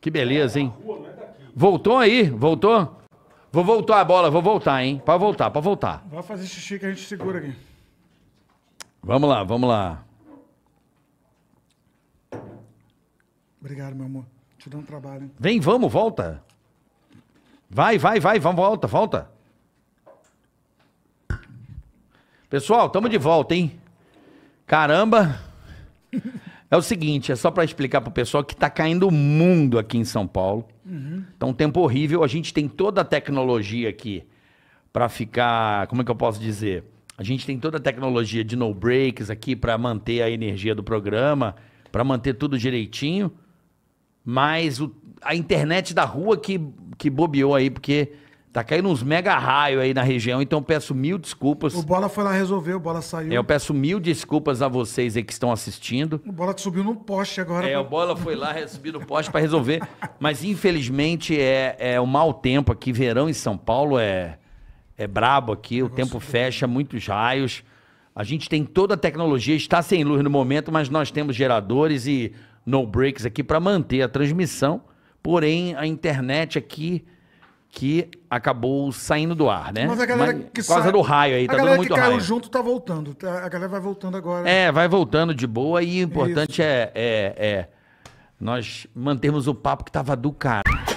Que beleza, hein? Voltou aí, voltou? Vou voltar a bola, vou voltar, hein? Para voltar, para voltar. Vai fazer xixi que a gente segura aqui. Vamos lá, vamos lá. Obrigado, meu amor. Te dando um trabalho, hein? Vem, vamos, volta. Vai, vai, vai, vamos, volta, volta. Pessoal, tamo de volta, hein? Caramba. É o seguinte, é só para explicar para o pessoal que está caindo o mundo aqui em São Paulo. Uhum. Tá um tempo horrível. A gente tem toda a tecnologia aqui para ficar, como é que eu posso dizer? A gente tem toda a tecnologia de no breaks aqui para manter a energia do programa, para manter tudo direitinho. Mas o, a internet da rua que, que bobeou aí, porque Tá caindo uns mega raio aí na região, então peço mil desculpas. O Bola foi lá resolver, o Bola saiu. É, eu peço mil desculpas a vocês aí que estão assistindo. O Bola subiu no poste agora. É, pra... o Bola foi lá subir no poste para resolver. Mas infelizmente é, é o um mau tempo aqui. Verão em São Paulo é, é brabo aqui, o tempo fecha, muitos raios. A gente tem toda a tecnologia, está sem luz no momento, mas nós temos geradores e no breaks aqui para manter a transmissão. Porém, a internet aqui que acabou saindo do ar, né? Mas a galera Mas, que por causa sai... do raio aí, a tá dando muito raio. A galera que caiu junto tá voltando, tá? a galera vai voltando agora. É, vai voltando de boa e o importante é, é, é, nós mantermos o papo que tava do cara.